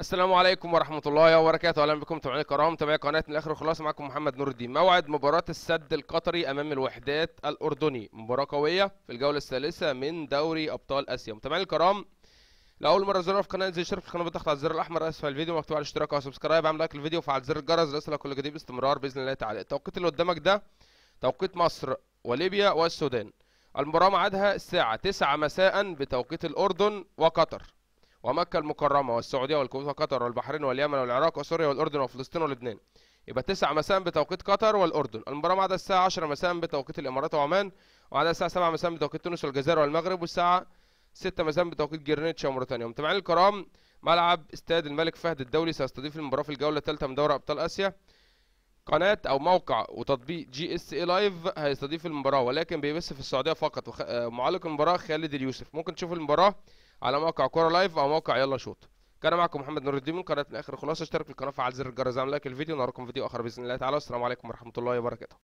السلام عليكم ورحمة الله وبركاته، أهلا بكم متابعينا الكرام، متابعي قناة من الآخر وخلاص معكم محمد نور الدين، موعد مباراة السد القطري أمام الوحدات الأردني، مباراة قوية في الجولة الثالثة من دوري أبطال آسيا، متابعينا الكرام لأول مرة تزورنا في قناة زي شرف القناة بالضغط على الزر الأحمر أسفل الفيديو مكتوب على الاشتراك وسبسكرايب، اعمل لايك للفيديو وفعل زر الجرس ليصلك كل جديد باستمرار بإذن الله تعالى، التوقيت اللي قدامك ده توقيت مصر وليبيا والسودان، المباراة معادها الساعة 9 مساء بتوقيت الأردن وقطر. ومكة المكرمة والسعودية والكويت وقطر والبحرين واليمن والعراق وسوريا والأردن وفلسطين ولبنان يبقى 9 مساء بتوقيت قطر والأردن المباراة بعد الساعة 10 مساء بتوقيت الإمارات وعمان وبعد الساعة 7 مساء بتوقيت تونس والجزائر والمغرب والساعة 6 مساء بتوقيت جرينتش وموريتانيا متابعين الكرام ملعب استاد الملك فهد الدولي سيستضيف المباراة في الجولة الثالثة من دوري أبطال آسيا قناة أو موقع وتطبيق جي اس اي لايف هيستضيف المباراة ولكن بيبث في السعودية فقط ومعلق آه، المباراة خالد اليوسف ممكن تشوف المباراة على موقع كوره لايف او موقع يلا شوت كان معكم محمد نور الدين من قناه الاخر اخر خلاصه اشترك في القناه وفعل زر الجرس اعمل لايك للفيديو نراكم فيديو اخر باذن الله تعالى السلام عليكم ورحمه الله وبركاته